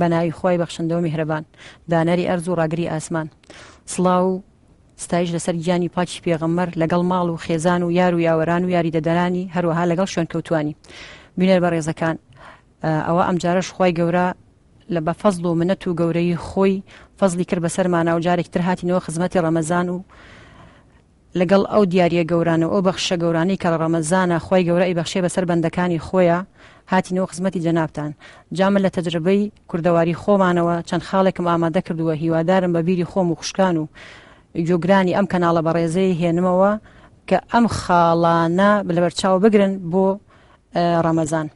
بە ناوی خی بەخشندە و میهرەبان دانەری ئەرز و ڕاگری ئاسمان سڵاو و ستایش لەسەر گیانی پاچی پێغەممەر لەگەڵ ماڵ و خێزان و یار و یاوەران و یاریدەدەرانی هەروەها لەگەڵ شوێنکەوتانی بینێر بە ڕێزەکان ئەوە ئەمجارەش خی گەورە لە بە فەزل و منەت و گەورەی خۆی فەزلی کرد بەسەر ماناو جارێکتر هاتینەوە خزمەتی ڕەمەزان و لەگەڵ ئەو دیارە گەورانە ئەو بەخشە گەورانی کە ڕەمەزانە خی گەورە ئەی بەخشێ بەسەر بەندەکانی خۆیە هاتینەوە خزمەتی جەنابان جامە لە تەجربەی کوردەواری خۆمانەوە چەند خاڵێکم ئامادە کردووە هیوادارم بە بیری خۆم و خوشکان و جۆگرانی ئەم کەناڵە بە ڕێزەی هێنمەوە کە ئەم خاڵانە لەبەرچاو بگرن بۆ ڕەمەزان.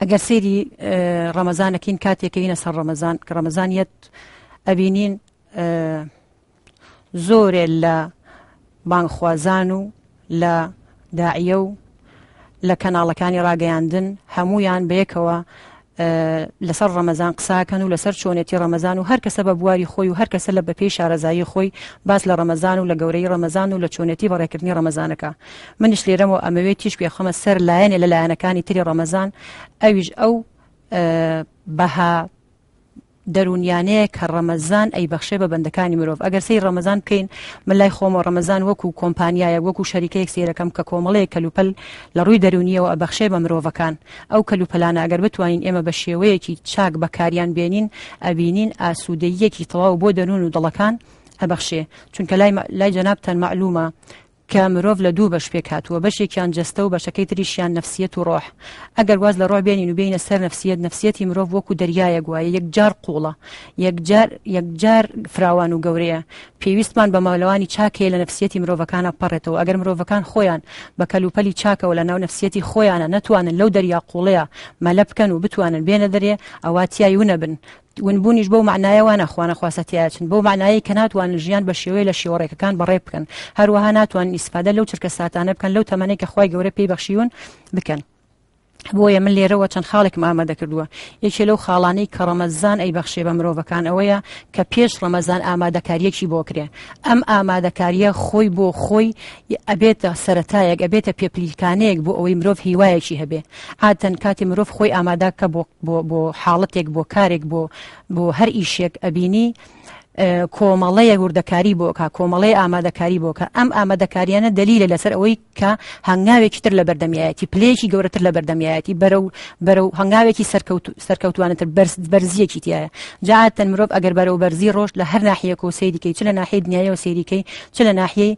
ئەگەر سێری ڕەمەزانەکەین کاتێکینە سەر ڕەمەزان کە ڕەمەزانیت ئەبینین زۆرێ لە بانخوازان و لە داعە و لە کەناڵەکانی ڕاگەیاندن هەمویان بەیەکەوە لەسەر ڕەمەزان قساکەن و لەسەر چۆنێتی ڕەمەزان و هەر کەسە بە بواری خۆی و هەر کەسە لە بەپی شارەزایی خۆی باس لە ڕەمەزان و لە گەورەی ڕەمەزان و لە چۆنێتی بەڕێکردنی ڕەمەزانەکە منش لێرەمەوە ئەمەوێت تیش پێخەمە سەر لایەنێ لە لایەنەکانی تری ڕەمەزان ئەویش ئەو بەها دەرونیانەیە کە ڕەمەزان ئەی بەخشێ بە بەندەکانی مرۆڤ ئەگەر سی ڕەمەزان بکەین من لای خۆمە ڕەمەزان وەکو کۆمپانیایە وەکو شەریکەیەک سێرەکەم کە کۆمەڵەیە کەلوپەل لە ڕووی دەرونیەوە ئەبەخشێ بە مرۆڤەکان ئەو کەلوپەلانە ئەگەر بتوانین ئێمە بە شێوەیەکی چاک بەکاریان بێنین ئەبینین ئاسوودەیەکی تەواو بۆ دەنون و دڵەکان هەبەخشێ چونکە لای جەنابتەن معلومە کە مرۆڤ لە دوو بە شپێک هاتووە بەشێکیان جستە و بەشەکەی تریشیان نفسیەت و ڕۆح ئەگەر واز لە ڕۆ بێنین و بینە سەر نفسیەت نفسیەتی مرۆڤ وەکو دەریایە گوایە یەکجار قوڵە یەکجار فراوان و گەورەیە پێویستمان بە ماولەوانی چاکەیە لە نفسیەتی مرۆڤەکانە پەڕێتەوە ئەگەر مرۆڤەکان خۆیان بە کەلوپەلی چاکەەوە لە ناو نفسیەتی خۆیانە نتوانن لەو دەریا قوڵەیە مەلە بکەن و بتوانن بێنە دەرێ ئەواتیایونە بن ونبوونیش بۆ معنایەوە نەخواانە خواستیاچن بۆ معنایی کە ناتوان ژیان بە شێوەیە لە شێوەڕێکەکان بەڕێ بکەن هەروەها ناتوان ئیسپادە لەو چرکە ساتانە بکەن لەو تەمەەی کە خی گەورە پێی بەخشیون بکەن. بۆیە من لێرەوە چەند خاڵێکم ئامادە کردووە یەکێ لەو خاڵانەی کە ڕەمەزان ئەی بەخشێ بە مرۆڤەکان ئەوەیە کە پێش ڕەمەزان ئامادەکاریەکی بۆکرێ ئەم ئامادەکاریە خۆی بۆ خۆی ئەبێتە سەتایەک ئەبێتە پێپلیکانەیەک بۆ ئەوەی مرۆڤ هیوایەکی هەبێ هاتەن کاتی مرۆڤ خۆی ئاماداکە بۆ حاڵەتێک بۆ کارێک بۆ بۆ هەر ئیشێک ئەبینی کۆمەڵەیە گوردەکاری بۆکە کۆمەڵی ئامادەکاری بۆکە ئەم ئامادەکاریانە دلیلە لەسەر ئەوەی کە هەنگاوێکی تر لە بەردەمیایەتی پلێکی گەورەتر لە بەردەمیایەتی بەرە و بەرە و هەنگاوێکی سەرکەوتوانتر بەرزیەکی تایە جااتەن مرۆڤ ئەگەر بەرە و بەرزی ڕۆژ لە هەر ناحیەک و سیریکەی چ لە ناحی دنیای و سیریکەی چ لە ناحیەی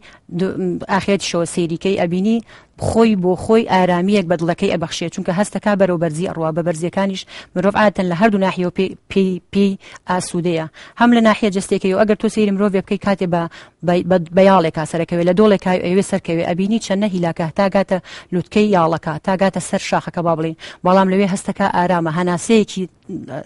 ئاخێت شەوە سیریکەی ئەبینی خۆی بۆ خۆی ئارامیەک بەدڵەکەی ئەبەخشێ چونکە هەستەکە بەرەو بەرزی ئەڕوا بە بەرزیەکانیش مرۆڤ ئاتەن لە هەردوو ناحیەوە پێی پێی ئاسوودەیە هەم لە ناحیە جستێکی و ئەگەر تۆ سری مرۆڤ بکەی کاتێ بە بەیاڵێکا سەرەکەوێت لە دۆڵێک ئەوێ سەرکەوێ ئەبینی چەندە هیلاکە تاگاتە لوتکەی یاڵەکە تاگاتە سەر شاخەکە با بڵین بەڵام لەوێ هەستەکە ئارامە هەناسەیەکی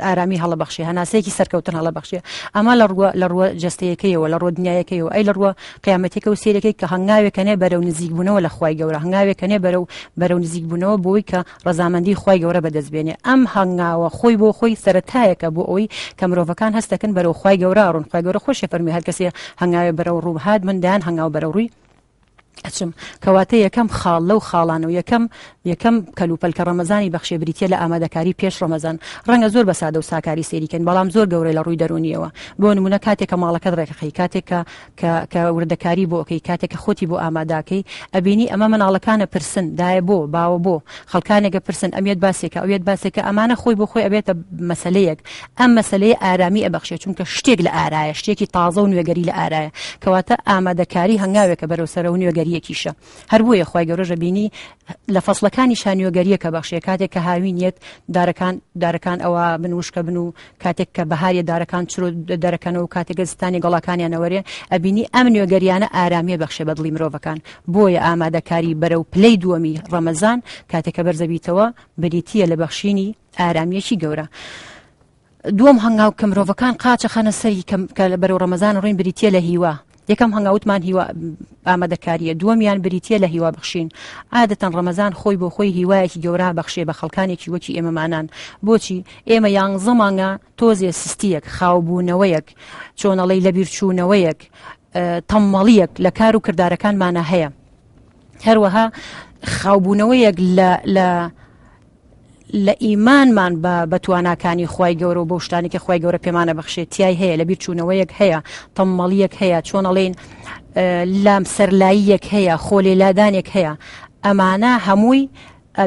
ئارامی هەڵەبەخشی هەناسەیەکی سەرکەوتن هەڵەبەخشیە ئەما لە ڕوە لە ڕوە جستەیەکەیەوە لە ڕۆ دنیاەکەیەوە ئەی لە ڕوە قیامەتێکە و سیرەکەی کە هەنگاوێکەنێ بەرەو نزیکبوونەوە لە خی گەورە هەنگاوێکەنێ بەرەو بەرەو نزیکبوونەوە بۆی کە ڕزامەندی خی گەورە بەدەستبێنێ ئەم هەنگاوە خۆی بۆ خۆی سەتایەکە بۆ ئەوی کە مرۆڤەکان هەستەکەن بەرەو خی گەورە ڕوون خی گەورە خۆشی فەرمی هەر کەسێ هەنگاوێ بەرەو ڕووهاد مندان هەنگاو بەرەو ڕووی ئەچم کەواتە یەکەم خاڵ لەو خاڵان و یەکەم یەکەم کەلوپەلکە ڕەمەزانی بەخشێ بریتە لە ئامادەکاری پێش ڕەمەزان ڕەنگە زۆر بە سادە و ساکاری سێریکەن بەڵام زۆر گەورەی لە ڕووی دەرونیەوە بۆ نمونە کاتێکە ماڵەکەت ڕێکەخی کاتێکە کە وردەکاری بۆ ئەوکەی کاتێکە خۆتی بۆ ئاماداکەی ئەبینی ئەمە مناڵەکانە پرسن دایە بۆ باوە بۆ خەڵکانێکە پرسن ئەمێت باسێکە ئەوێت باسێکە ئەمانە خۆی بۆ خۆی ئەبێتە مەسلەیەک ئەم مەسلەی ئارامی ئەبەخشێت چونکە شتێک لە ئارایە شتێکی تازە و نوێگەری لە ئارایە کەواتە ئامادەکاری هەنگاوێکە بەرەوسەر و نوێگەری شانۆگەریەکیشە هەرویە خی گەورەژە بینی لە فەصلەکانی شانیۆگەریە کە بەخشێ کاتێک کە هاوینیت دارەکان دارەکان ئەوە بنوشکە بن و کاتێک کە بەهارە دارەکان چرۆ دەرەکەنەوە و کاتێکگەزستانی گەڵەکانیانەوەرێ ئەبینی ئەم نوێگەریانە ئارامیە بەخشێ بەدڵی مرۆڤەکان بۆیە ئامادەکاری بەرە و پلەی دووەمی ڕەمەزان کاتێکە بەرزەبییتەوە بریتە لە بەخشینی ئارامیەکی گەورە. دووەم هەنگاو کە مرۆڤەکان قاچە خەنە سەری کە لە بەرەو ڕەمەزان ڕوین بریتە لە هیوا یەکەم هەنگاوتمان هیوا ئامادەکاریە دووەمیان بریتە لە هیوا بخشین عادەتەن ڕەمەزان خۆی بۆ خۆی هیوایەکی گەورە بەخشێ بە خەڵکانێکی وەکی ئێمەمانان بۆچی ئێمە یان زەمانگە تۆزێ سستیەک خاوبوونەوەیەک چۆنەڵی لە بیرچوونەوەیەک تەممەڵیەک لە کار و کردارەکانمانە هەیە هەروەها خاوبوونەوەیەک لە لە ئیمانمان بە بەتواناکانی خی گەورە و بە شتانی کە خی گەورە پێمانە بەخشێت تیای هەیە لە بیرچوونەوەیەک هەیە تەممەڵیەک هەیە چۆنەڵێن لام سەرلاییەک هەیە خۆلێلادانێک هەیە ئەمانە هەمووی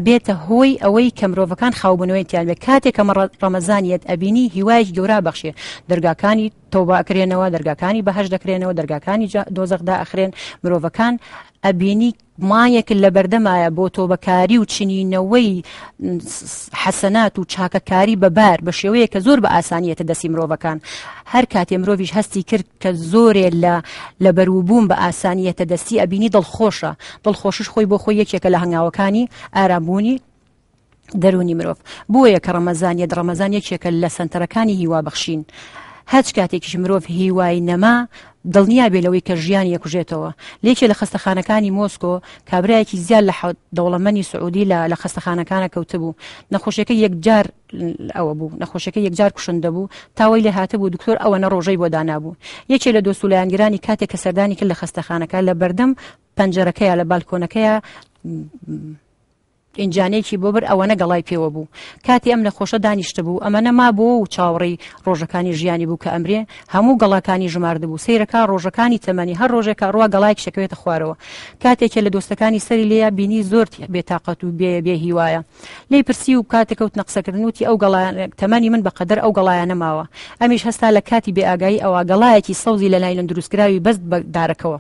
بێتە هۆی ئەوەی کە مرۆڤەکان خاوبنەوەی تیانبێ کاتێک کە ڕەمەزانیت ئەبینی هیوای گەورا بەخشێ دەرگاکانی تۆباکرێنەوە دەرگاکانی بەهش دەکرێنەوە دەرگاکانی دۆزەخدا ئەخرێن مرۆڤەکان ئەبینی مایەک لە بەردەمایە بۆ تۆ بەکاری و چنینەوەی حەسەنات و چاکەکاری بەبار بە شێوەیە کە زۆر بە ئاسانیەتە دەسی مرۆڤەکان هەر کاتێ مرۆڤش هەستی کرد کە زۆرێ لە لە بەروبووم بە ئاسانیەتە دەستی ئەبینی دڵخۆشە دڵخۆشش خۆی بۆ خۆی یەکێکە لە هەنگاوەکانی ئارامبوونی دەرونی مرۆڤ بۆیە کە ڕەمەزانیە درەمەزان یەکێکە لە سنتەرەکانی هیوابخشین. هەچ کاتێکیش مرۆڤ هیوای نەما دڵنیا بێ لەوەی کە ژیان یەکوژێتەوە لێکێ لە خستەخانەکانی مۆسکۆ کابراایەکی زیاد لە دەوڵەمەنی سعودی لە خستەخانەکانە کەوتبوو نەخۆشیەکە یەکجار ئەوە بوو نەخۆشەکە یەکجار کوشندە بوو تاوای لە هاتەبوو دکتۆر ئەوە نەڕۆژەی بۆ دانابوو یەکێ لە دۆسوولایانگرانی کاتێک کە سەردانی کرد لە خستەخانەکە لە بەردەم پەنجەرەکەیە لە بالکۆنەکەیە ئینجانێکی بۆ بر ئەوە نەگەڵای پێوە بوو کاتی ئەم نەخۆشە دانیشتە بوو ئەمە نەما بۆ و چاوەڕی ڕۆژەکانی ژیانی بوو کە ئەمرێ هەموو گەڵاکانی ژماردەبوو سیرەکە ڕۆژەکانی تەمەنی هەر ڕۆژێکە ڕوا گەڵایك شەکەوێتە خوارەوە کاتێکە لە دۆستەکانی سەری لێە بینی زۆر بێتاقەت و بێ بێ هیوایە لی پرسی و کاتێکەوت نەقسەکردن وتی ئەو تەمەنی من بەقدر ئەو گەڵایە نەماوە ئەمیش هەستا لە کاتی بێ ئاگایی ئەوە گەڵایەکی سەوزی لە لایەن دروستکراوی بەست بەدارەکەەوە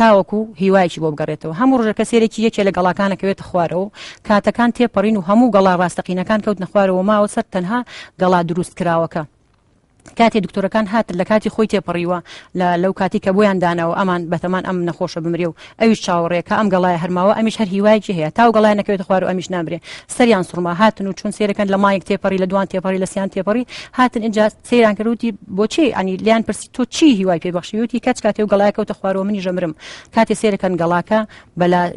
تاوەکو هیوایکی بۆ بگەڕێتەوە هەموو ڕژەکە سێرێکی یەکێ لە گەڵاکانەکەوێت خوارەوە کاتەکان تێپەڕین و هەموو گەڵا ڕاستەقینەکان کەوت نەخوارەوە ماوە سەر تەنها گەڵا دروست کراوەکە کاتێ دکتۆرەکان هاتر لە کاتی خۆی تێپەڕیوە لەو کاتی کە بۆیان داناەوە ئەمان بەتەمان ئەم نەخۆشە بمرێ و ئەویش چاوەڕێکە ئەم گەڵای هەرماوە ئەمیش هەر هیوایکی هەیە تاو گەڵای نەکەوێت خوار و ئەمیش نامرێ سەریان سوورما هاتن و چون سێرەکەن لە مایەک تێپەڕی لە دوان تێپەڕی لە سیان تێپەڕی هاتن اینجا سەیران کردوتی بۆچی ئەنی لیان پرسی تۆ چی هیوای پێبخشیوتی کەچ کاتێ و گەڵایکەوتە خوارەوە منی ژەمرم کاتێ سێرەکەن گەڵاکە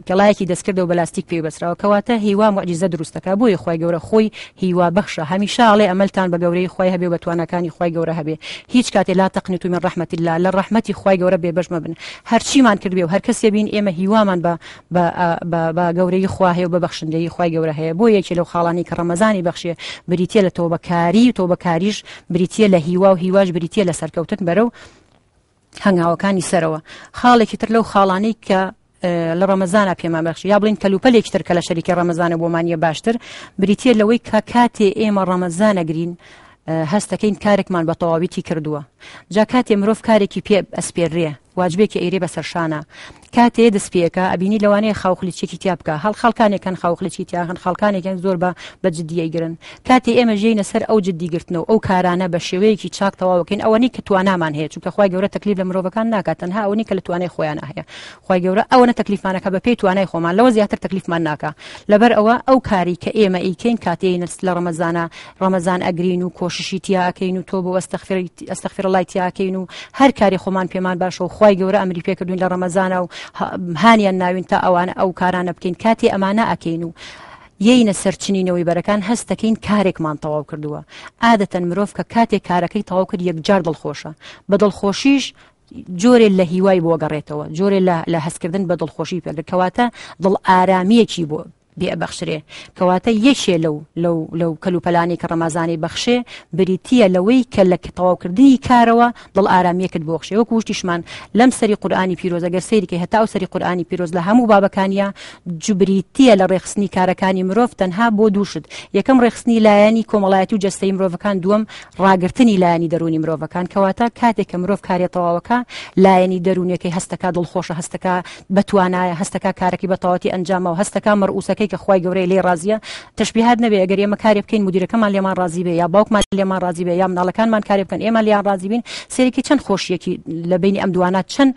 گەڵایەکی دەستکرد و بەلاستیک پێ بەسراوە کەواتە هیوا معجززە دروستەکە بۆیە خی گەورە خۆی هیوا بەخشە هەمیشاڵێ ئەمەلتان بە گەورەی خی هەبێ بەتوانەکانی خی گەورە هەبێ هیچ کاتێ لا تەقنی تومە ڕحمەتی لا لە ڕحمەتی خی گەورە بێ بەشمە بن هەرچیمان کردێ و هەرکەسێ بین ئێمە هیوامان بە گەورەی خواهەیە و بە بەخشندەی خی گەورە هەیە بۆ یەکی لەو خاڵانی کە ڕەمەزانی بەخشێ بریتە لە تۆ بەکاری تۆ بەکاریش بریتە لە هیوا و هیواش بریتە لە سەرکەوتن بەرەو هەنگاوەکانی سەرەوە خاڵێکی تر لەو خاڵانەی کە لە ڕەمەزانە پێمابەخش یا بڵین کەلوپەلێک تر کە لە شەریکی ڕەمەزانە بۆمانە باشتر بریتە لەوەی کە کاتێ ئێمە ڕەمەزانە گرین هەستەکەین کارێکمان بە تەواویتی کردووە جا کاتێ مرۆڤ کارێکی پێ ئەسپێڕیە واجبێکی ئێرێ بەسەرشانە کاتێ دەستپێکە ئەبینی لەوانەیە خاوخلیچێکی تیا بکە هەڵ خەڵکانێکن خاوخلیی تیاخن خەڵکانێکیان زۆر بە بەجددیەگرن کاتێ ئێمە ژێی نەسەر ئەو جددیگرتنەوە ئەو کارانە بە شێوەیەکی چاک تەواوکەین ئەوەی کە توانامان هەیە چونکە خخوای گەورە تەکلیف لە مرۆڤەکان ناکاتەن ها ئەوەی کە لە توانای خۆیان هەیە خخوای گەورە ئەوەنە تەکلیفانەکە بە پێی توانای خۆمان لەوە زیاتر تەکلیفمان ناکە لەبەر ئەوە ئەو کاری کە ئێمە ئیکەین کاتێ نرس لە ڕەمەزانە ڕەمەزان ئەگرین و کۆششی تیاکەین و تۆ بۆ ئەستەخفر ئەستەخفر لای تیاکەین و هەر کاری خۆمان پێمان باشەوە خی گەورە ئەمری پێکردوین لە ڕەمەزانە و هاانیان ناوین تا ئەوانە ئەو کارانە بکەین کاتی ئەمانە ئەکەین و. یینە سەرچنینەوەی بەرەکان هەستەکەین کارێکمان تەواو کردووە عادەتەن مرۆڤ کە کاتێک کارەکەی تەواو کرد یەکجار دڵخۆشە بە دڵخۆشیش جۆرێ لە هیوای بۆگەڕێتەوە جۆرێ لە هەستکردن بە دڵخۆشی پێگرکەواتە دڵ ئارامیەکی بۆ بێبەخشرێ کەواتە یەکێ لەو لەو لەو کەلوپەلانی کە ڕەمازانی بەخشێ بریتە لەوەی کە لە تەواوکردنی کارەوە دڵ ئارامیەکرد بۆخشێ وەکو وشتیشمان لەم سەری قورآانی پیرۆزەگەر سەریکە هەتا و سەری قورآانی پیرۆز لە هەموو بابەکانە جبریتە لە ڕێخستنی کارەکانی مرۆڤ تەنها بۆ دووشت یەکەم ڕێخستنی لایەنی کۆمەڵایەتی و جەستەی مرۆڤەکان دووەم ڕاگررتنی لایەنی دەرونی مرۆڤەکان کەواتە کاتێک کە مرۆڤ کارێ تەواوەکە لایەنی دەرونیەکەی هەستەکە دڵخۆشە هەستەکە بەتوانایە هەستەکە کارەکی بەتەواتی ئەنجامە و هەستەکە مەرئوسەکە کاتێک کە خخوای گەورەی لێ رازیە تشبیهات نەبێ ئەگەر ئێمە کاری بکەین مدیرەکەمان لێمان رازی بێ یا باوکمان لێمان رازی بێ یا مناڵەکانمان کاری بکەن ئێمە لیان رازی بین سێرێکی چەند خۆشیەکی لە بینی ئەم دوانە چەند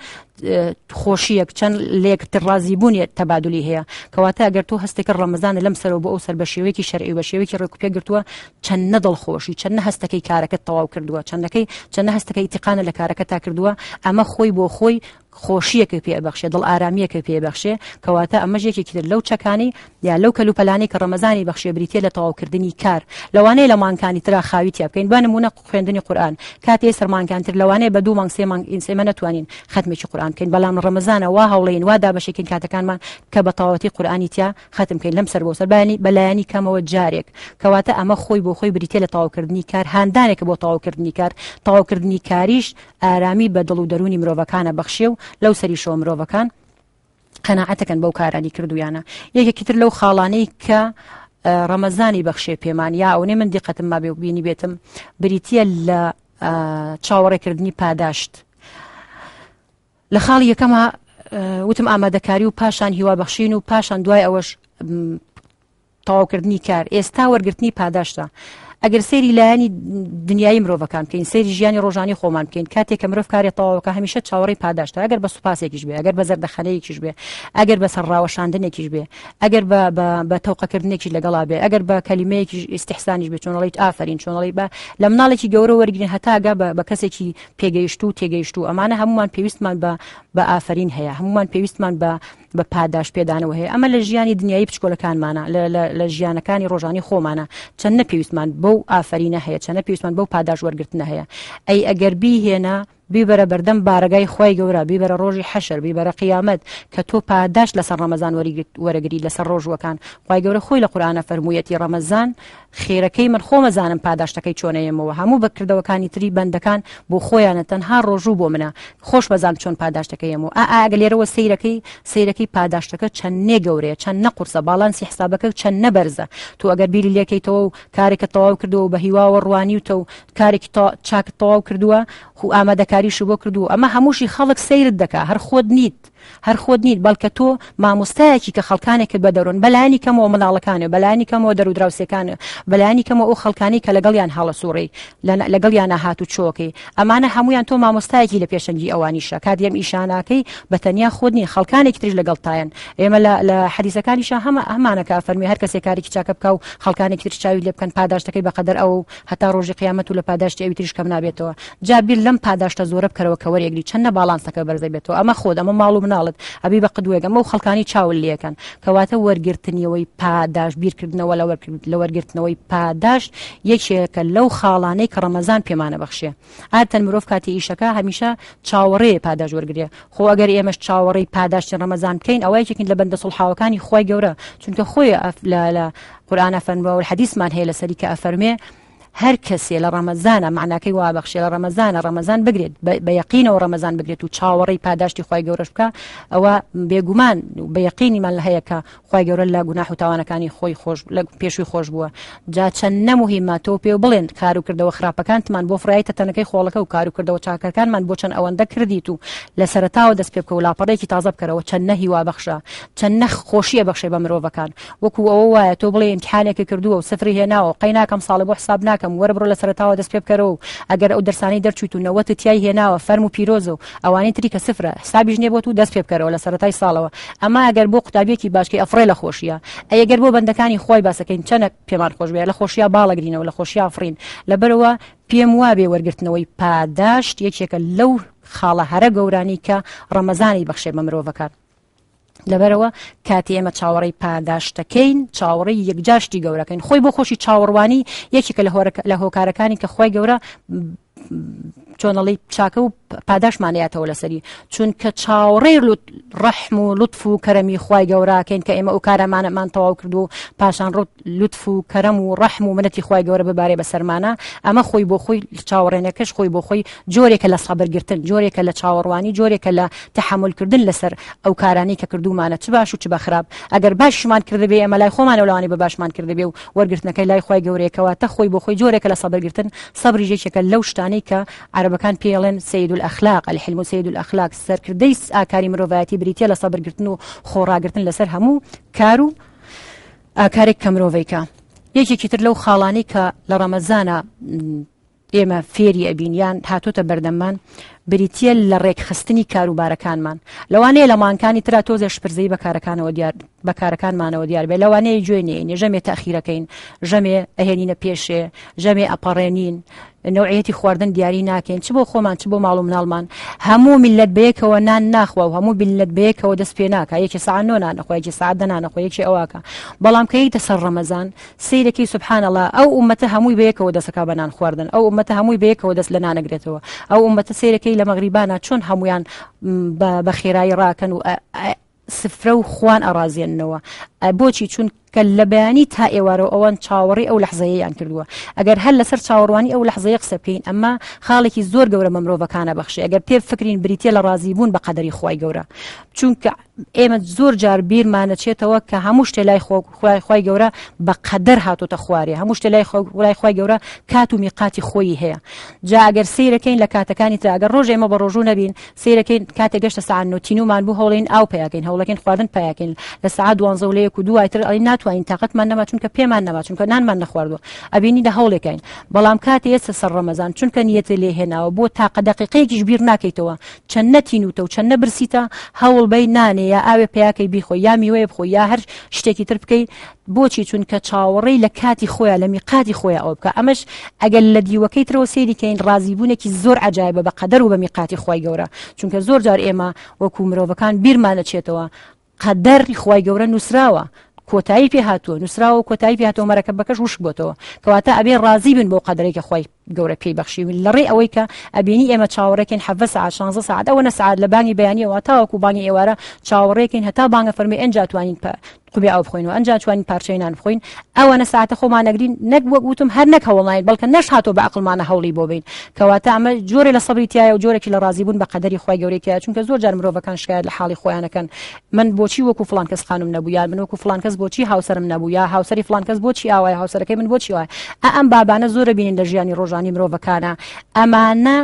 خۆشیەک چەند لێکتر رازیبوونی تەبادلی هەیە کەواتە ئەگەر تۆ هەستێکە ڕەمەزانە لەم سەرەوە بۆ ئەو سەر بە شێوەیەکی شەرعی بە شێوەیەکی ڕێکوپێ گرتووە چەند نەدڵ خۆشی چەندە هەستەکەی کارەکەت تەواو کردووە چەندەکەی چەندە هەستەکەی تقانە لە کارەکە تا کردووە ئەمە خۆی بۆ خۆی خۆشیەکە پێبەخشێ دڵ ئارامیەکە پێبەخشێ کەواتە ئەمەژێکی تر لەو چەکانی یا لەو کەلوپەلانی کە ڕەمەزانی بەخشێ بریتە لە تەواوکردنی کار لەوانەیە لە مانکانی تررا خاویتیا بکەین بە نمونە خوێندنی قورآن کاتێ سەرمانکانتر لەوانەیە بە دوو مانگ سێمان ئینسێمە نتوانین ختمێکی قورآن بکەین بەڵام ڕەمەزانە وا هەوڵین وا دابشێکین کاتەکانمان کە بە تەواوەتی قورآانی تیا ختم بکەین لەم سەر بۆ سەربانی بەلایانی کەمەوە جارێک کەواتە ئەمە خۆی بۆ خۆی بریتە لە تەواوکردنی کار هاندانێک بۆ تەواوکردنی کار تەواوکردنی کاریش ئارامی بە دڵ و دەرونی مرۆڤەکانە بەخشێ و لەو سەری شۆ مرۆڤەکان قەنەعەتەکەن بەو کارانی کردویانە یەکێکیتر لەو خاڵانەی کە ڕەمەزانی بەخشێ پێمانیا ئەوێ من دیقەتم ما بێ بینی بێتم بریتە لە چاوەڕێکردنی پاداشت لە خاڵی یەکەمە وتم ئامادەکاری و پاشان هیوابەخشین و پاشان دوای ئەوەش تەواوکردنی کار ئێستا وەرگرتنی پاداشتە ئەگەر سێری لایانی دنیای مرۆڤەکان بکەین سێری ژیانی ڕۆژانی خۆمان بکەین کاتێک کە مرۆڤ کارێتەوەکە هەمیشە چاوەڕی پاداشتە ئەگەر بە سوپاسێکیش بێ ئەگەر بە زەردەخەنەیەکیش بێ ئەگەر بە سەرڕاوەشاندنێکیش بێ ئەگەر بە تەوقەکردنێکی لەگەڵا بێ ئەگەر بە کەلیمەیەکی ئیسیحسانیش بێ چۆنەڵیت ئافرین چۆنەڵی بە لە مناڵێکی گەورە وەرگین هەتاگە بە کەسێکی پێگەیشت و تێگەیشت و ئەمانە هەمومان پێویستمان بە ئافرین هەیە هەمومان پێویستمان بە بە پاداش پێدانەوە هەیە ئەمە لە ژیانی دنیای پچکۆلەکانمانە لە ژیانەکانی ڕۆژانی خۆمانە چەند نەپیویستمان بەو ئافرینە هەیە چەند نەپیویستمان بەو پاداش وەرگرتنە هەیە ئەی ئەگەر بیهێنا بیبەرە بەردەم بارگای خی گەورە بیبەرە ڕۆژی حەشر بیبەرە قیامەت کە تۆ پاداش لەسەر ڕەمەزان وەرەگری لەسەر ڕۆژوەکان خی گەورە خۆی لە قورانە فەرموویەتی ڕەمەزان خێرەکەی من خۆمەزانم پاداشتەکەی چۆنەیەمەوە هەموو بەکردەوەکانی تری بەندەکان بۆ خۆیانە تەنها ڕۆژوو بۆ منە خۆش بەزان چۆن پاداشتەکەیەمەوە ئاگە لێرەوە سیرەکەی سیرەکەی پاداشتەکە چەند نێگەورەیە چەند نەقرسە باڵانسی حسابەکە چەند نەبەرزە تو ئەگەر بیری لەکەیتەوە و کارێکە تەواو کردەوە بە هیواوە ڕوانی و تە و کارێکی چاک تەواو کردووە خو ئامادەکە کاریش بۆ کردو ئەمە هەمووشی خەڵک سیرت دەکا هەر خۆت نیت هەر خۆت نیت بەڵکە تۆ مامۆستایەکی کە خەڵکانێکت بەدەڕون بەلانی کەمەوە منداڵەکانە بەلانی کەمەوە دەرودراوسەکانە بەلانی کەمەوە ئەو خەڵکانی کە لەگەڵیان هەڵە سوڕی لەگەڵیان هات و چۆکەی ئەمانە هەمویان تۆ مامۆستایەکی لە پێشەنگی ئەوانیشە کاتیم ئیشانەکەی بە تەنیا خودنی خەڵکانێک تریش لەگەڵتایەن ئێمە لە حەدیسەکانیش هەمە ئەمانەکە فەرمی هەر کەسێک کارێکی چاکە بکە و خەڵکانێک ترچاوی لێ بکەن پاداشتەکەی بەقدر ئەو هەتا ڕۆژی قیامەت و لە پاداشتی ئەوی تریش کەم نابێتەوە جابیر لەم پاداشتە زۆرە بکەرەوە کەوەرێکی چەندە باڵانسەکە بەرزەبێتەوە ئەمە خۆ ئەمە ماڵ و مناڵت ئەبی بە قدوێگەم و خەڵکانی چاول لەکەن کەواتە وەرگرتنیەوەی پاداش بیرکردنەوە لە وەرگرتنەوەی پاداشت یەکێکە لەو خاڵانەی کە ڕەمەزان پێمانە بەخشێ ئاتەن مرۆڤ کاتی ئیشەکە هەمیشە چاوەڕێ پاداش وەرگێ خۆ ئەگەر ئێمەش چاوەڕێی پاداشتی ڕەمەزان بکەین ئەوە یەکێکن لە بەندە سڵحاوەکانی خۆی گەورە چونکە خۆی لە قورآانە فەنەوە حەدیسمان هەیە لە سەریکە ئەفەرمێ هەر کەسێ لە ڕەمەزانە معناکەی وابخشێ لە ڕەمەزانە ڕەمەزان بگرێت بە یقینەوە ڕەمەزان بگرێت و چاوەڕی پاداشتی خی گەورەش بکە ئەوە بێگومان بە یقینیمان لە هەیەکە خی گەورە لە گوناح و تاوانەکانی خۆی خۆش لە پێشوی خۆش بووە جا چەند نەموهیماتۆ پێ بڵێن کاروکردەوە خراپەکانتمان بۆ فرایی تەنەکەی خۆڵەکە و کاروکردەوە چاکەکانمان بۆ چەند ئەوەندە کردیت و لە سەرتاوە دەست پێ بکە و لاپەڕێکی تازە بکەرەوە چەند نەهی وابخشە چەند نەخ خۆشیە بەخشێ بە مرۆڤەکان وەکو ئەوە وایە تۆ بڵێ امتحانێکی کردووە و سفری هێناوە قەی ناکەم ساڵی بۆ حساب ناکەم دەکەم وەرە بڕۆ لە سەرتاوە دەست پێ بکەرەوە ئەگەر ئەو دەرسانی دەرچیت و نەوەت تیای هێناوە فەرم و پیرۆزە و ئەوانەی تری کە سفرە سابیژ نیە بۆ و دەست پێ بکەرەوە لە سەرای ساڵەوە ئەما ئەگەر بۆ قوتابیەکی باشکی ئەفرێ لە خۆشیە ئەگەر بۆ بەندەکانی خۆی باسەکەین چەنە پێمان خۆش بێ لە خۆشییا باڵەگرینەوە لە خۆشی ئافرین لەبەرەوە پێم وابێ وەرگرتنەوەی پاداشت یەکێکە لەو خاڵە هەرە گەورانی کە ڕەمەزانی بەخشێ بە مرۆڤەکان. لەبەرەوە کاتی ئێمە چاوەڕی پاداشتەکەین چاوەڕی یەکجاشتی گەورەکەین خۆی بۆ خۆشی چاوەڕوانی یەکێکە لە هۆکارەکانی کە خۆی گەورە چۆنەڵی چاکە و پاداشمانەیەتەوە لەسەری چونکە چاوەڕێ ڕەحم و لطف و کەرەمی خی گەوراکەین کە ئێمە ئەو کارەمانەمان تەواو کردو و پاشان ڕوت لطف و کەرەم و ڕەحم و منەتی خی گەورە ببارێ بە سەرمانە ئەمە خۆی بۆ خۆی چاوەڕێنەکەش خۆی بۆ خۆی جۆرێکە لە سەبرگرتن جۆرێکە لە چاوەڕوانی جۆرێکە لە تحملکردن لەسەر ئەو کارانی کە کردومانە چ باش و چ بەخراب ئەگەر باشمان کردبێ ئەمە لای خۆمان لەوانی بە باشمان کردبێ و وەرگرتنەکەی لای خی گەورێکەوە تە خۆی بۆ خۆی جۆرێکە لە سەبرگرتن سەبریژێکێکە لەو شتانەی کە عرب عربەکان پێڵێن سید الاخلاق الحلم سید الاخلاق سەرکردەی ئاکاری مرۆڤایەتی بریتە لە سەبرگرتن و خۆڕاگرتن لەسەر هەموو کار و ئاکارێک کە مرۆڤیکە یەکێکی تر لەو خاڵانی کە لە ڕەمەزانە ئێمە فێری ئەبینیان هاتوتە بەردەمان بریتە لە ڕێکخستنی کاروبارەکانمان لەوانەیە لە مانکانی تررا تۆزە شپرزەی بەکارەکانەوە دیار بەکارەکانمانەوە دیار بێ لەوانەیە گوێنێ ژەمێ تاخیرەکەین ژەمێ ئەهێنینە پێشێ ژەمێ ئەپەڕێنین نەوعەتی خواردن دیاری ناکەین چ بۆ خۆمان چ بۆ ماڵ و مناڵمان هەموو میلت بەیەکەوە نان ناخوا و هەموو بلت بەیەکەوە دەست پێ ناکە یەکی ساعۆ نانەخواەکی سعدە نانەخۆیەکی ئەوواکە بەڵام کەیتە سەر ڕەمەزان سیرەکەی سوبحانەڵە ئەو ومەتە هەمووی بەیەکەوە دەسەکە بە نان خواردن ئەو ومەتە هەمووی بەیەکەوە دەست لە نانەگرێتەوە ئەو ومەتە سیرەکەی لە مەغریبانە چۆن هەمویان بە خێرایی ڕاکەن و سفرە و خوان ئەڕازێننەوە بۆچی چون کە لە بەیانی تا ئێوارەوە ئەوان چاوەڕی ئەو لەحزەیەیان کردووە ئەگەر هەر لەسەر چاوەڕوانی ئەو لەحزەیە قسە بکەین ئەمما خاڵێکی زۆر گەورە مەمرۆڤەکانە بەخشی ئەگەر پێ فکرین بریتە لە ڕازی بوون بە قەدەری خی گەورە چونکە ئێمە زۆر جار بیرمانەچێتەوە کە هەموو شتێ لای خی گەورە بە قەدەر هاتۆتە خوارێ هەموو شتێ لای وڵای خی گەورە کات و میقاتی خۆی هەیە جاگەر سیرەکەین لە کاتەکانی تا ئەگەر ڕۆژ ئێمە بە ڕۆژوو نەبین سیرەکەین کاتێک گەشتە ساعت نوتینومان بوو هەوڵین ئاو پیاکەین هەوڵەکەین خواردن پیاکەین لە سعات دوانزە لەیەک و دوایتر ئەلی ناتوان ناتوانین تااقتمان نەما چونکە پێمان نەما چونکە نانمان نەخواردوە ئەبینی لە هەوڵێکین بەڵام کاتی ئێستا سەر ڕەمەزان چونکە نیەتی لێهێناوە بۆ تاقە دقیقەیەکیش بیر ناکەیتەوە چەند نەتینوتە و چەند نەبرسیتە هەوڵ بەی نانێ یا ئاوێ پیاکەی بیخۆی یا میوەیە بخۆی یا هەر شتێکی تر بکەیت بۆچی چونکە چاوەڕێی لە کاتی خۆیان لە میقاتی خۆیان ئەو بکە ئەمەش ئەگەر لە دیوەکەی ترەوە سێریکەین ڕازیبوونێکی زۆر عجایبە بە قەدەر و بە میقاتی خی گەورە چونکە زۆر جار ئێمە وەکو مرۆڤەکان بیرمانە چێتەوە قەدەری خی گەورە نووسراوە کۆتایی پێ هاتووە نووسراوە کۆتایی پێ هاتۆ مەرەکە بەکەش وش بۆتەوە کەواتە ئەبێ ڕازی بن بۆ قەدرێکی خۆی گەورە پێی بەخشی و لە ڕێ ئەوەی کە ئەبینی ئێمە چاوەڕێکین حە ساعت 16 ساعت ئەوە نە سعات لە بانی بەیانیەوە تاوەکو بانی ئێوارە چاوەڕێکین هەتا بانگە فەرمی ئەنج توانین قوبی ئەو بخۆین و ئەنج توانین پارچەینان بخۆین ئەوە نە ساعتە خۆمانەگرین نەک وەک وتم هەر نەک هەوڵناین بەڵکە نەش هاتۆ بە عقلمانە هەوڵی بۆ بین کەواتە ئەمە جۆری لە سەبری تایە و جۆرێکی لە ڕازیبوون بە قەدەری خۆی گەورێکیا چونکە زۆر جار مرۆڤەکان شکایەت لە حاڵی خۆیانەکەن من بۆچی وەکو فلان کەس خانم نەبوو یان من وەکو فلان کەس بۆچی هاوسرم نەبوو یا هاوسری فلان کەس بۆچی ئاوای هاوسەرەکەی من بۆچی وای ئەم بابانە زۆرە بینین لە ژیانی ڕۆژان جوانی مرۆڤەکانە ئەمانە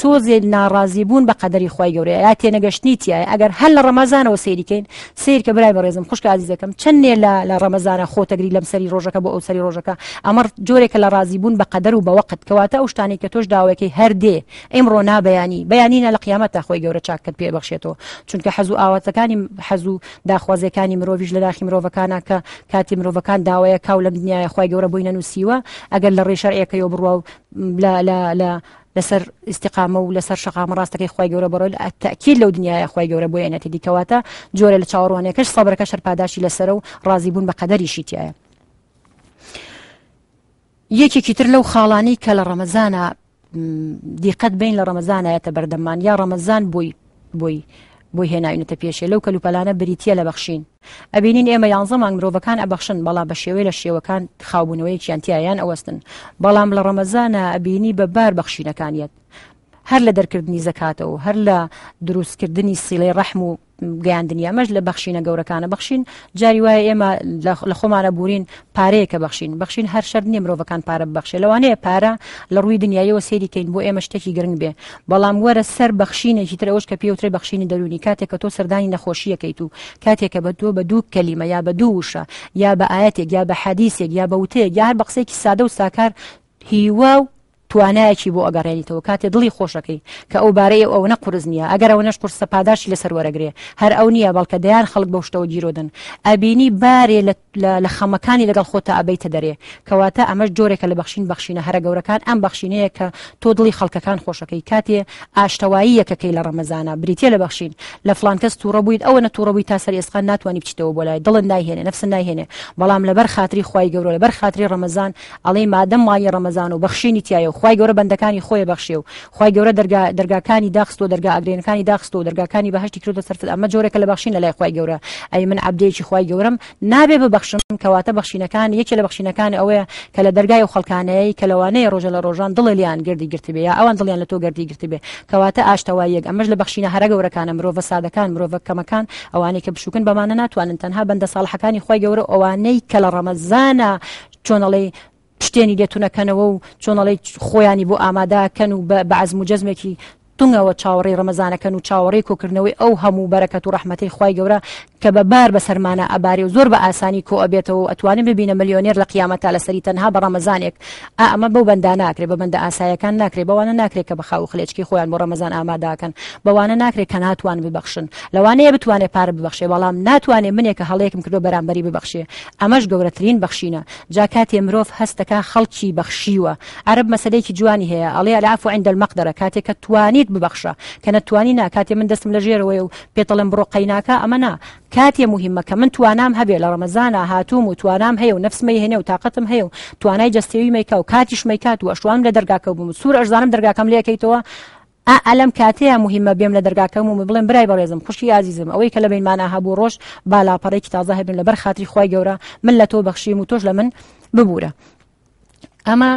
تۆزێ ناڕازی بوون بە قەدەری خی گەورەیە یا تێنەگەشتنی تایە ئەگەر هەر لە ڕەمەزانەوە سیریکەین سیر کە برای بەڕێزم خوشک عزیزەکەم چەندێ لە ڕەمەزانە خۆتەگری لەم سەری ڕۆژەکە بۆ ئەو سەری ڕۆژەکە ئەمە جۆرێکە لە ڕازی بوون بە قەدەر و بەوەقت کەواتە ئەو شتانی کە تۆش داوەکەی هەردێ ئەمڕۆ نابیانی بەیانینە لە قیامەت تا خۆی گەورە چاکت پێبخشێتەوە چونکە حەزوو ئاواتەکانی حەزوو داخوازیەکانی مرۆڤش لە داخی مرۆڤەکانە کە کاتی مرۆڤەکان داوایە کاو لەم دنیای خی گەورە بووینە نووسیوە ئەگەر لە ڕێشار ئەکەی بڕوا و لە لەسەر استقامە و لەسەر شقام ڕاستەکەی خی گەورە بەڕۆل تاکیل لەو دنیای خی گەورە بۆ یەنەتی دیکەواتە جۆرە لە چاوەڕوانەکەش سەبەکە شەرپاداشی لەسرە و ڕازی بوون بە قەدەریشی تایە یەکێکی تر لەو خاڵانی کە لە ڕەمەزانە دیقەت بین لە ڕەمەزانایەتە بەردەمان یا ڕەمەزان بووی بووی بۆی هێناینەتە پێشێ لەو کەلوپەلانە بریتە لە بەخشین ئەبینین ئێمە یانزە مانگ مرۆڤەکان ئەبەخشن بەڵام بە شێوەی لە شێوەکان خاوبوونەوەی چیانتیایان ئەوەستن بەڵام لە ڕەمەزانە ئەبینی بە بار بەخشینەکانیت هەر لە دەرکردنی زەکاتەوە هەر لە دروستکردنی سیلەی ڕەحم و گەیاندنیا مەش لە بەخشینە گەورەکانە بەخشین جاری وایە ئێمە لە خۆمانە بورین پارەیەکە بەخشین بەخشین هەر شەر نیە مرۆڤەکان پارە بەخشێ لەوانەیە پارە لە ڕووی دنیایەوە سێریکەین بۆ ئێمە شتێکی گرنگ بێ بەڵام وەرە سەر بەخشینێکی ترەوەش کە پێوترێ بەخشینی دەرونی کاتێک کە تۆ سەردانی نەخۆشیەکەیت و کاتێکە بە تۆ بە دوو کەلیمە یا بە دوو وشە یا بە ئاەتێک یا بە حەدیسێک یا بە وتەیە یا هەر بە قسێکی سادە و ساکار هیوا و توانایەکی بۆ ئەگەڕێنیتەوە کاتێ دڵی خۆشەکەی کە ئەو بارەیە ئەو نە قرس نییە ئەگەر ئەو نەش قرسە پاداشی لەسەر وەرەگرێ هەر ئەو نییە بەڵکە دەیان خەڵک بە شتەوە گیرۆدن ئەبینی بارێ لە خەمەکانی لەگەڵ خۆتە ئەبەیتە دەرێ کەواتە ئەمەش جۆرێکە لە بەخشین بەخشینە هەرە گەورەکان ئەم بەخشینەیە کە تۆ دڵی خەڵکەکان خۆشەکەی کاتێ ئاشتەوایی یەکەکەی لە ڕەمەزانە بریتە لە بەخشین لە فلانکەس تووڕە بوویت ئەوە نەتوڕەبووی تا سەر ئێسقان ناتوانانی بچیتەوە بۆ لای دڵن ناهێنێ نفس ناهێنێ بەڵام لەبەر خاتری خی گەورە لەبەر خاتری ڕەمەزان ئەڵێ مادەم مای ڕەمەزان و بەخشینی تایە خی گەورە بەندەکانی خۆی بەخشێ و خی گەورە دەرگاکانی داخست و دەرگا ئەگرێنەکانی داخست و دەرگاکانی بەهشتی کرد سەرفت ئەمە جۆرەکە لە بەخشین لە لای خی گەورە ئەی من عبدەیەکی خی گەورم نابێ ببخشم کەواتە بەخشینەکان یەکێ لە بەخشینەکان ئەوەیە کە لە دەرگای و خەڵکانەیە کە لەوانەیە ڕۆژە لە ڕۆژان دڵیان گردی گرتبێ ئەوان دڵیان لە تۆ گردی گرتبێ کەواتە ئاشتەوایەک ئەمەش لە بەخشینە هەرە گەورەکانە مرۆڤ سادەکان مرۆڤ کەمەکان ئەوانەیە کە بشوکن بەمانە ناتوانن تەنها بەندە ساڵحەکانی خی گەورە ئەوانەی کە لە ڕەمەزانە چۆنەڵی شتێنی لێتونەکەنەوە و چۆنەڵی خۆیانی بۆ ئاماداکەن و بە عزم و جەزمێکی تونگەوە چاوەڕێ ڕەمەزانەکەن و چاوەڕێ کۆکردنەوەی ئەو هەموو بەرەکەت و ڕحمەتی خی گەورە کە بەبار بە سەرمانە ئەباری و زۆر بە ئاسانی کۆ ئەبێتەوە ئەتوانین ببینە ملیۆنێر لە قیامەتا لە سەری تەنها بە ڕەمەزانێک ئەمە بەو بەندا ناکرێت بە بەندە ئاسایەکان ناکرێت بەوانە ناکرێت کە بەخاو خلێچکی خۆیان بۆ ڕەمەزان ئاماداکەن بەوانە ناکرێت کە ناتوان ببخشن لەوانەیە بتوانێت پارە ببخشێ بەڵام ناتوانێ منێک کە هەڵەیەکم کردو بەرامبەری ببخشێ ئەمەش گەورەترین بەخشینە جا کاتێ مرۆڤ هەستەکە خەڵکی بەخشیوە عرب مەسلەیەکی جوانی هەیە ئەڵێ لافو عند المەقدرە کاتێک کە توانیت ببخشە کە نەتوانی ناکاتێ من دەستم لە ژێرەوەی و پێتەڵم بڕۆ قەیناکە ئەمەنا کاتێ مهمەکە من توانام هەبێ لە ڕەمەزانە هاتووم و توانام هەیە و نفسمە هێنێ و تااقتم هەیە و توانای جستێوی میکە و کاتیش میکات و ئەشوام لە دەرگاکە بووم سوور ئەشزانم دەرگاکەم لەکەیتەوە ئەلم کاتەیە مهمە بێم لە دەرگاکەم و بڵێن برای بەڕێزم خوشی یازیزم ئەوەی کە لە بینمانە هەبوو ڕۆژ بالاپەڕێکی تازە هەبن لە بەر خاتری خی گەورە من لە تۆ بەخشیم و تۆش لە من ببوورە ئەمە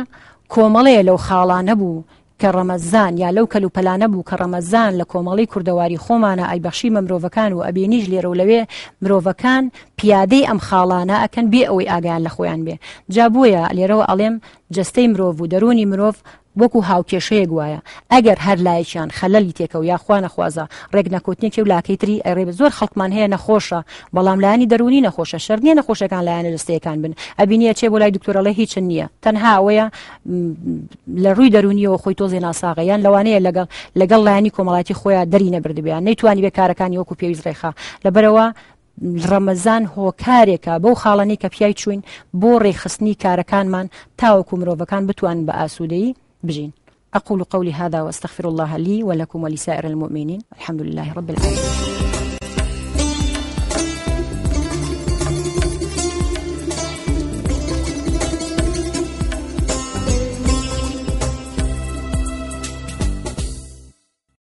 کۆمەڵەیە لەو خاڵانە بوو کە ڕەمەزان یا لەو کەل و پەلانە بوو کە ڕەمەزان لە کۆمەڵی کوردەواری خۆمانە ئایبەخشی مە مرۆڤەکان و ئەبینیش لێرە و لەوێ مرۆڤەکان پیادەی ئەم خاڵانە ئەکەن بێ ئەوەی ئاگیان لە خۆیان بێ جا بووە لێرەوە ئەڵێم جستەی مرۆڤ و دەرونی مرۆڤ وەکو هاوکێشەیە گوایە ئەگەر هەر لایەکیان خەلەلی تێکە و یاخوا نەخوازە ڕێک نەکوتنیێکی و لاکەیتری ئەڕێ زۆر خەڵکمان هەیە نەخۆشە بەڵام لایانی دەرونی نەخۆشە شەرنیە نەخۆشەکان لایەنە دەستەکان بن ئەبینە چێ بۆ لای دکتۆرەڵە هیچ نییە تەنها ئەوەیە لە ڕووی دەرونیەوە خۆی تۆزی ناساغیان لەوانەیە لەگەڵ لەگەڵ لایانی کۆمەڵاتی خۆیان دەری نەبردبیان نەیتوانی بێ کارەکانی وەکو پێویست ڕێخا لەبەرەوە ڕەمەزان هۆکارێکە بەو خاڵەنەی کە پیای چوین بۆ ڕێخستنی کارەکانمان تاوەکو مرۆڤەکان بتوان بە ئاسوودەیی بجين أقول قولي هذا وأستغفر الله لي ولكم ولسائر المؤمنين الحمد لله رب العالمين